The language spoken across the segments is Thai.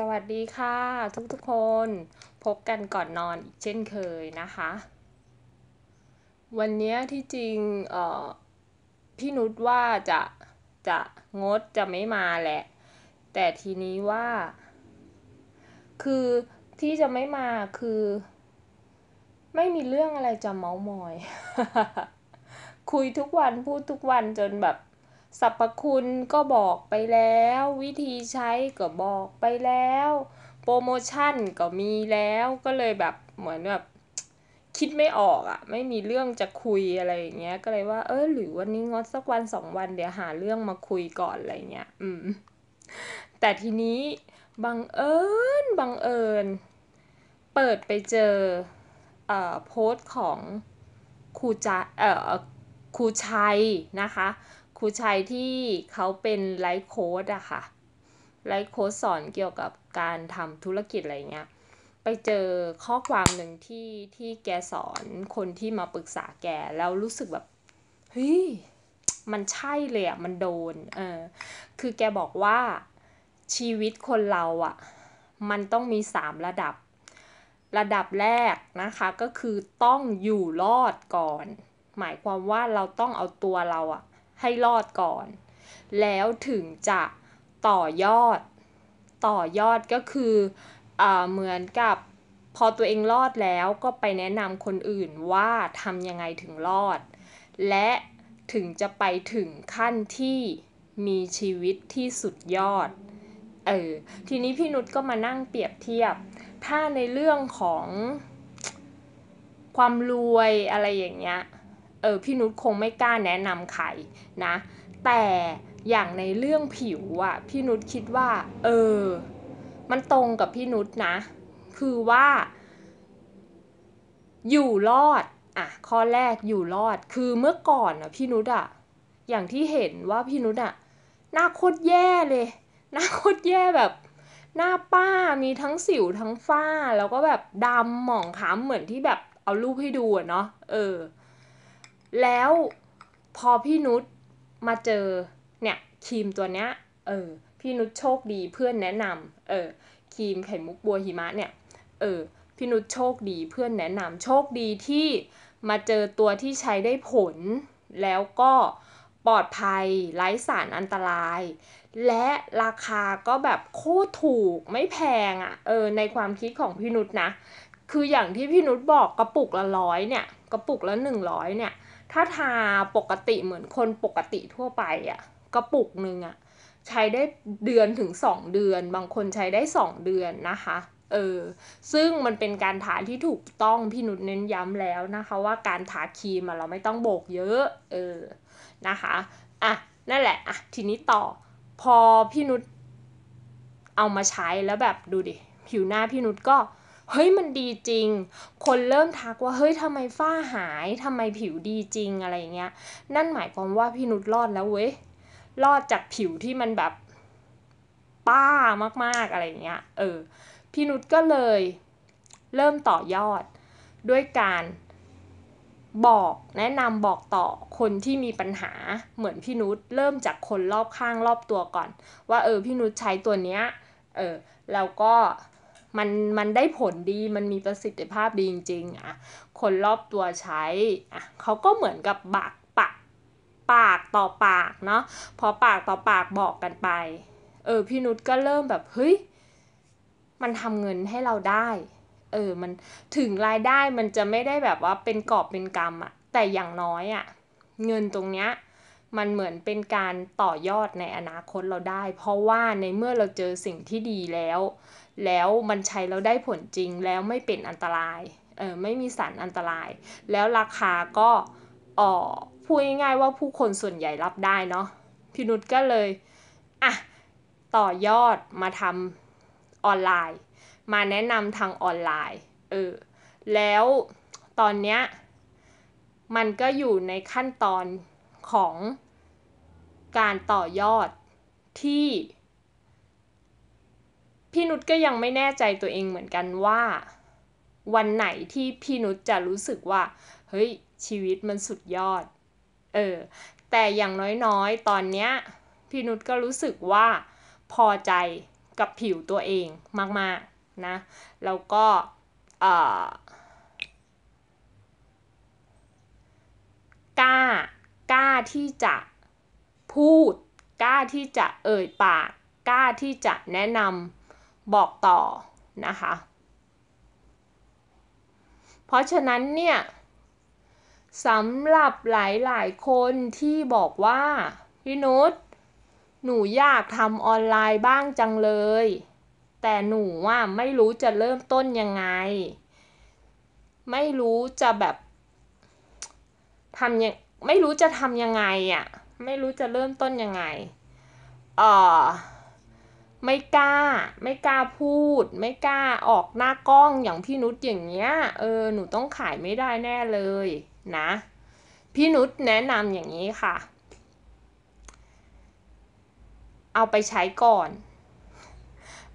สวัสดีค่ะทุกๆคนพบกันก่อนนอนอีกเช่นเคยนะคะ วันนี้ที่จริงเออพี่นุชว่าจะ จะงดจะไม่มาแหละ แต่ทีนี้ว่า คือที่จะไม่มาคือ ไม่มีเรื่องอะไรจะเมาส์มอย คุยทุกวันพูดทุกวันจนแบบสรรพคุณก็บอกไปแล้ววิธีใช้ก็บอกไปแล้ว โปรโมชั่นก็มีแล้ว ก็เลยแบบเหมือนแบบคิดไม่ออกอะ่ะ ไม่มีเรื่องจะคุยอะไรอย่างเงี้ยก็เลยว่า เออหรือวันนี้งดสักวันสองวันเดี๋ยวหาเรื่องมาคุยก่อนอะไรเงี้ยอืม แต่ทีนี้บังเอิญบังเอิญ เปิดไปเจอเอ่อโพสต์ของครูจ่าเอ่อครูชัยนะคะครูชัยที่เขาเป็นไลฟ์โค้ดอะค่ะ ไลฟ์โค้ดสอนเกี่ยวกับการทำธุรกิจอะไรเงี้ย ไปเจอข้อความหนึ่งที่ที่แกสอนคนที่มาปรึกษาแกแล้วรู้สึกแบบ เฮ้ยมันใช่เลยอะมันโดนเออคือแกบอกว่าชีวิตคนเราอะมันต้องมีสามระดับ ระดับแรกนะคะก็คือต้องอยู่รอดก่อน หมายความว่าเราต้องเอาตัวเราอะให้รอดก่อน แล้วถึงจะต่อยอด ต่อยอดก็คืออเหมือนกับพอตัวเองรอดแล้วก็ไปแนะนำคนอื่นว่าทำยังไงถึงรอด และถึงจะไปถึงขั้นที่มีชีวิตที่สุดยอด เออ ทีนี้พี่นุชก็มานั่งเปรียบเทียบ ถ้าในเรื่องของความรวยอะไรอย่างเงี้ยเออพี่นุชคงไม่กล้าแนะนำใครนะ แต่อย่างในเรื่องผิวอะพี่นุชคิดว่า เออ มันตรงกับพี่นุชนะ คือว่า อยู่รอดอ่ะข้อแรกอยู่รอดคือเมื่อก่อนอะพี่นุชอะอย่างที่เห็นว่าพี่นุชอะหน้าโคตรแย่เลยหน้าโคตรแย่แบบ หน้าป้ามีทั้งสิวทั้งฝ้า แล้วก็แบบดำหมองคล้ำเหมือนที่แบบเอารูปให้ดูเนาะเออแล้วพอพี่นุชมาเจอเนี่ยครีมตัวเนี้ยเออพี่นุชโชคดีเพื่อนแนะนำเออครีมไข่มุกบัวหิมะเนี่ยเออพี่นุชโชคดีเพื่อนแนะนำโชคดีที่มาเจอตัวที่ใช้ได้ผลแล้วก็ปลอดภัยไร้สารอันตราย และราคาก็แบบโคตรถูกไม่แพงอะ่ะเออในความคิดของพี่นุชนะ คืออย่างที่พี่นุชบอกกระปุกละร้อยเนี่ยกระปุกละหนึ่งร้อยเนี่ยถ้าทาปกติเหมือนคนปกติทั่วไปอะ่ะกระปุกหนึ่งอะ่ะใช้ได้เดือนถึง2เดือน บางคนใช้ได้2เดือนนะคะเออซึ่งมันเป็นการทาที่ถูกต้องพี่นุชเน้นย้ำแล้วนะคะ ว่าการทาครีมเราไม่ต้องโบกเยอะ เออนะคะอ่ะนั่นแหละอ่ะทีนี้ต่อพอพี่นุชเอามาใช้แล้วแบบดูดิ ผิวหน้าพี่นุชก็เฮ้ยมันดีจริง คนเริ่มทักว่าเฮ้ยทำไมฝ้าหายทำไมผิวดีจริงอะไรเงี้ย นั่นหมายความว่าพี่นุชรอดแล้วเว้ย รอดจากผิวที่มันแบบ ป้ามาก ๆอะไรเงี้ย เออ พี่นุชก็เลย เริ่มต่อยอด ด้วยการบอกแนะนำบอกต่อคนที่มีปัญหาเหมือนพี่นุชเริ่มจากคนรอบข้างรอบตัวก่อน ว่าเออ พี่นุชใช้ตัวเนี้ย เออ แล้วก็มัน มันได้ผลดี มันมีประสิทธิภาพดีจริงๆ อ่ะ คนรอบตัวใช้ อ่ะเขาก็เหมือนกับบักปักปากต่อปากเนาะพอปากต่อปากบอกกันไป เออ พี่นุชก็เริ่มแบบ เฮ้ย มันทำเงินให้เราได้ เออ มันถึงรายได้มันจะไม่ได้แบบว่าเป็นกอบเป็นกรรมอะ แต่อย่างน้อยอะเงินตรงเนี้ยมันเหมือนเป็นการต่อยอดในอนาคตเราได้ เพราะว่าในเมื่อเราเจอสิ่งที่ดีแล้ว แล้วมันใช้เราได้ผลจริงแล้วไม่เป็นอันตรายเออไม่มีสารอันตราย แล้วราคาก็ออพูดง่ายๆว่าผู้คนส่วนใหญ่รับได้เนาะพี่นุชก็เลยอ่ะต่อยอดมาทำออนไลน์ มาแนะนำทางออนไลน์ เออแล้วตอนเนี้ยมันก็อยู่ในขั้นตอนของการต่อยอดที่ พี่นุชก็ยังไม่แน่ใจตัวเองเหมือนกันว่า วันไหนที่พี่นุชจะรู้สึกว่า เฮ้ย ชีวิตมันสุดยอดเออแต่อย่างน้อยๆ ตอนเนี้ยพี่นุชก็รู้สึกว่าพอใจกับผิวตัวเองมากๆนะแล้วก็เอ่อที่จะพูดกล้าที่จะเอ่ยปากกล้าที่จะแนะนำบอกต่อ นะคะ เพราะฉะนั้นเนี่ยสำหรับหลายๆคนที่บอกว่า พี่นุชหนูอยากทำออนไลน์บ้างจังเลย แต่หนูว่าไม่รู้จะเริ่มต้นยังไง ไม่รู้จะแบบทำยังไม่รู้จะทำยังไงอะ่ะ ไม่รู้จะเริ่มต้นยังไงเออไม่กล้า ไม่กล้าพูด ไม่กล้าออกหน้ากล้องอย่างพี่นุชอย่างเงี้ย เออ หนูต้องขายไม่ได้แน่เลยนะ พี่นุชแนะนำอย่างนี้ค่ะ เอาไปใช้ก่อน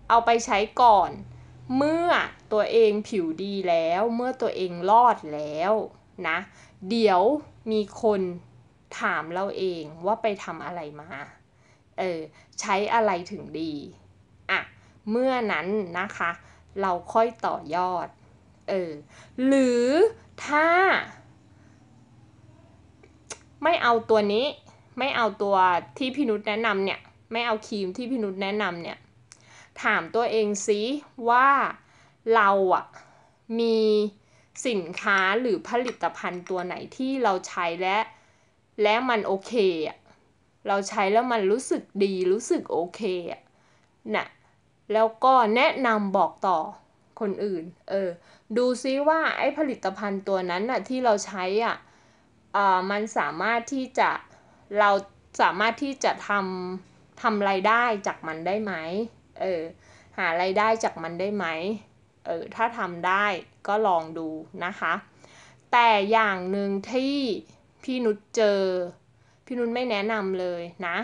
เอาไปใช้ก่อน เมื่อตัวเองผิวดีแล้ว เมื่อตัวเองรอดแล้วนะเดี๋ยวมีคนถามเราเองว่าไปทำอะไรมา เออใช้อะไรถึงดีอ่ะเมื่อนั้นนะคะ เราค่อยต่อยอด เออหรือถ้า ไม่เอาตัวนี้ไม่เอาตัวที่พี่นุชแนะนำเนี่ยไม่เอาครีมที่พี่นุชแนะนำเนี่ยถามตัวเองซิ ว่าเราอะมีสินค้าหรือผลิตภัณฑ์ตัวไหนที่เราใช้และ และมันโอเคอะเราใช้แล้วมันรู้สึกดีรู้สึกโอเคอะนะแล้วก็แนะนำบอกต่อคนอื่นเออดูซิว่าไอ้ผลิตภัณฑ์ตัวนั้นอะที่เราใช้อะอ่มันสามารถที่จะเราสามารถที่จะทำทำไรายได้จากมันได้ไหมเออหาไรายได้จากมันได้ไหมเออถ้าทำได้ก็ลองดูนะคะ แต่อย่างหนึ่งที่พี่นุชเจอพี่นุชไม่แนะนำเลยนะ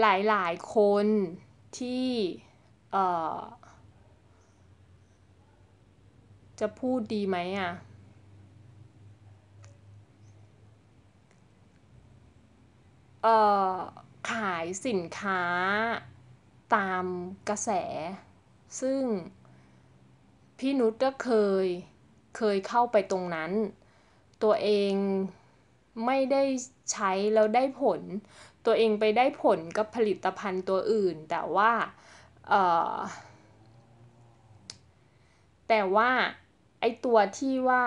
หลายหลายคนที่ เออจะพูดดีไหมอะ่ะ เออขายสินค้าตามกระแสซึ่งพี่นุชก็เคยเคยเข้าไปตรงนั้น ตัวเองไม่ได้ใช้แล้วได้ผล ตัวเองไปได้ผลกับผลิตภัณฑ์ตัวอื่น แต่ว่า แต่ว่าไอตัวที่ว่า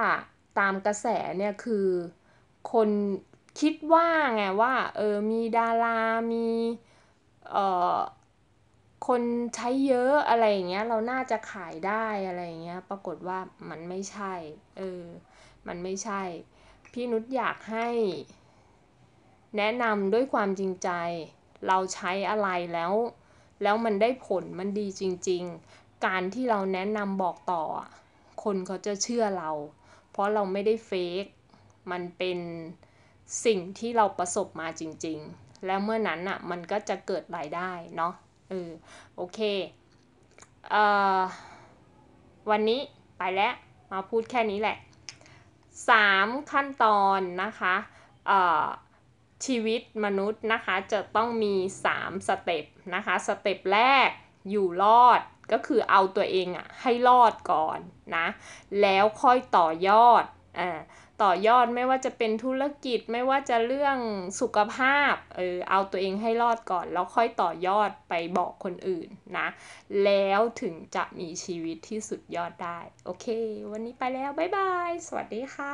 ตามกระแสเนี่ยคือคนคิดว่าไงว่าเออมีดารามีเออคนใช้เยอะอะไรอย่างเงี้ยเราน่าจะขายได้อะไรอย่างเงี้ย ปรากฏว่ามันไม่ใช่เออ มันไม่ใช่ พี่นุชอยากให้ แนะนำด้วยความจริงใจเราใช้อะไรแล้ว แล้วมันได้ผลมันดีจริง ๆ การที่เราแนะนำบอกต่อ คนเขาจะเชื่อเรา เพราะเราไม่ได้เฟกมันเป็นสิ่งที่เราประสบมาจริง ๆ แล้วเมื่อนั้นอ่ะมันก็จะเกิดรายได้เนาะเออโอเค เออวันนี้ ไปแล้วมาพูดแค่นี้แหละ 3 ขั้นตอนนะคะ เอ่อ ชีวิตมนุษย์นะคะ จะต้องมี 3 สเต็ปนะคะ สเต็ปแรกอยู่รอดก็คือเอาตัวเองอะให้รอดก่อนนะ แล้วค่อยต่อยอดอ่าต่อยอดไม่ว่าจะเป็นธุรกิจไม่ว่าจะเรื่องสุขภาพ เออเอาตัวเองให้รอดก่อนแล้วค่อยต่อยอดไปบอกคนอื่นนะ แล้วถึงจะมีชีวิตที่สุดยอดได้ โอเควันนี้ไปแล้ว บ๊ายบาย สวัสดีค่ะ